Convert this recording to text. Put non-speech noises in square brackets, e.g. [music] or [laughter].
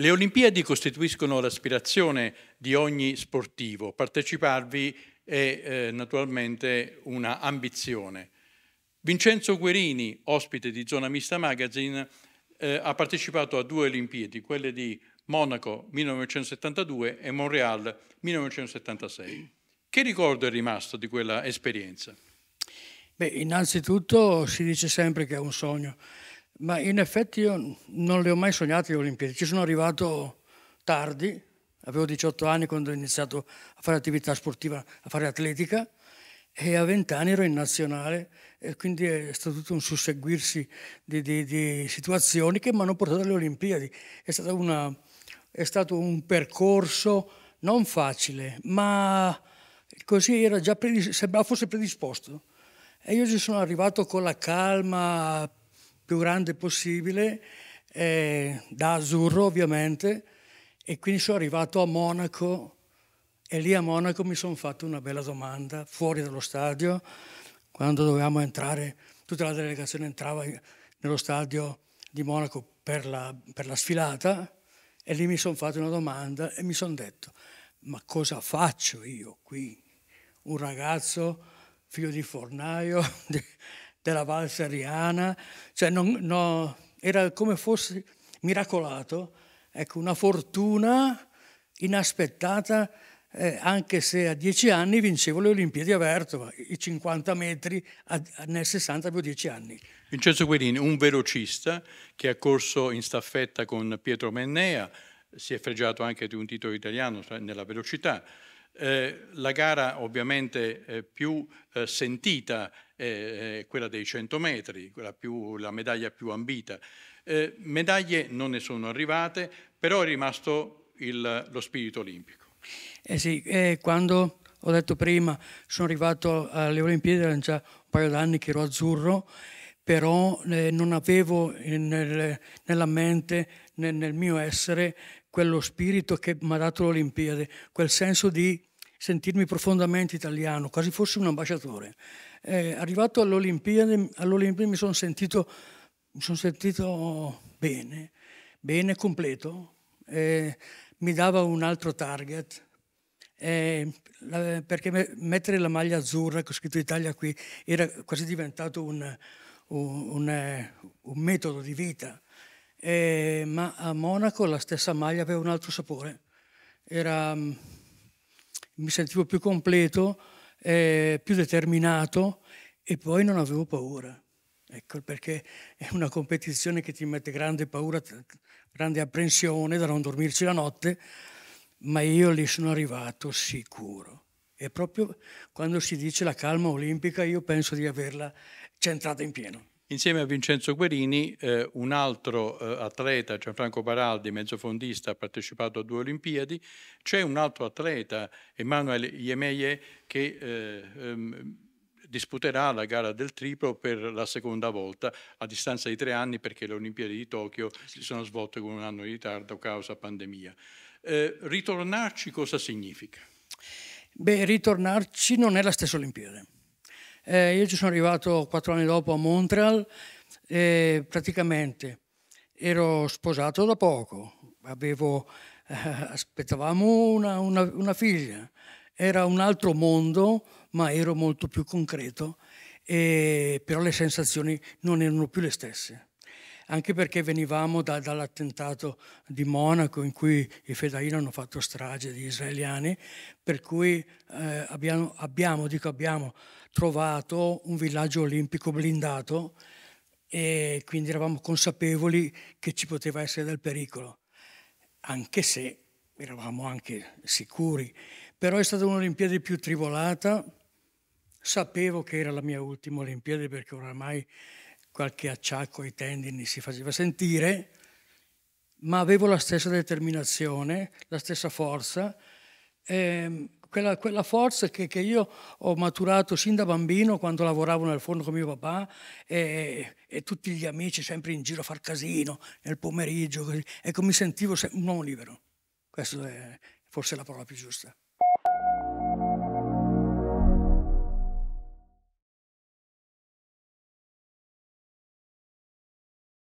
Le Olimpiadi costituiscono l'aspirazione di ogni sportivo, parteciparvi è eh, naturalmente un'ambizione. Vincenzo Guerini, ospite di Zona Mista Magazine, eh, ha partecipato a due Olimpiadi, quelle di Monaco 1972 e Montreal 1976. Che ricordo è rimasto di quella esperienza? Beh, innanzitutto si dice sempre che è un sogno. Ma in effetti io non le ho mai sognate le Olimpiadi, ci sono arrivato tardi, avevo 18 anni quando ho iniziato a fare attività sportiva, a fare atletica e a 20 anni ero in nazionale e quindi è stato tutto un susseguirsi di, di, di situazioni che mi hanno portato alle Olimpiadi. È, una, è stato un percorso non facile, ma così era già predis- sembrava fosse predisposto. E io ci sono arrivato con la calma, più grande possibile, eh, da azzurro ovviamente, e quindi sono arrivato a Monaco e lì a Monaco mi sono fatto una bella domanda fuori dallo stadio, quando dovevamo entrare, tutta la delegazione entrava nello stadio di Monaco per la, per la sfilata e lì mi sono fatto una domanda e mi sono detto, ma cosa faccio io qui? Un ragazzo, figlio di fornaio, [laughs] della Valseriana, cioè non, no, era come fosse miracolato, ecco, una fortuna inaspettata, eh, anche se a dieci anni vincevo le Olimpiadi a Vertova, i 50 metri a, nel 60 avevo dieci anni. Vincenzo Guerini, un velocista che ha corso in staffetta con Pietro Mennea, si è fregiato anche di un titolo italiano cioè, nella velocità, eh, la gara ovviamente eh, più eh, sentita è eh, eh, quella dei 100 metri, più, la medaglia più ambita. medaglie non ne sono arrivate, però è rimasto il, lo spirito olimpico. Eh sì, quando ho detto prima sono arrivato alle Olimpiadi, erano già un paio d'anni che ero azzurro, però non avevo nel, nella mente, nel, nel mio essere, quello spirito che mi ha dato l'Olimpiade, quel senso di sentirmi profondamente italiano, quasi fossi un ambasciatore. Eh, arrivato all'Olimpiade, all'Olimpiade mi sono sentito, son sentito, bene, bene completo, eh, mi dava un altro target. Eh, la, perché me, mettere la maglia azzurra che ho scritto Italia qui era quasi diventato un, un, un, eh, un metodo di vita. Eh, ma a Monaco la stessa maglia aveva un altro sapore. Era, mm, mi sentivo più completo, eh, più determinato e poi non avevo paura. Ecco perché è una competizione che ti mette grande paura, grande apprensione da non dormirci la notte, ma io lì sono arrivato sicuro. E proprio quando si dice la calma olimpica io penso di averla centrata in pieno. Insieme a Vincenzo Guerini, eh, un altro eh, atleta, Gianfranco Baraldi, mezzofondista, ha partecipato a due Olimpiadi, c'è un altro atleta, Emanuele Iemeye, che eh, ehm, disputerà la gara del triplo per la seconda volta, a distanza di tre anni perché le Olimpiadi di Tokyo si sono svolte con un anno di ritardo causa pandemia. Eh, ritornarci cosa significa? Beh, ritornarci non è la stessa Olimpiade eh, io ci sono arrivato quattro anni dopo a Montreal e praticamente ero sposato da poco, Avevo, eh, aspettavamo una, una, una figlia, era un altro mondo ma ero molto più concreto, e, però le sensazioni non erano più le stesse anche perché venivamo da, dall'attentato di Monaco in cui i fedayini hanno fatto strage di israeliani, per cui eh, abbiamo, abbiamo, dico, abbiamo trovato un villaggio olimpico blindato e quindi eravamo consapevoli che ci poteva essere del pericolo, anche se eravamo anche sicuri. Però è stata un'Olimpiade più trivolata, sapevo che era la mia ultima Olimpiade perché oramai qualche acciacco ai tendini si faceva sentire, ma avevo la stessa determinazione, la stessa forza, ehm, quella, quella, forza che, che, io ho maturato sin da bambino quando lavoravo nel forno con mio papà e, e tutti gli amici sempre in giro a far casino nel pomeriggio, così. ecco mi sentivo un uomo libero, questa è forse la parola più giusta.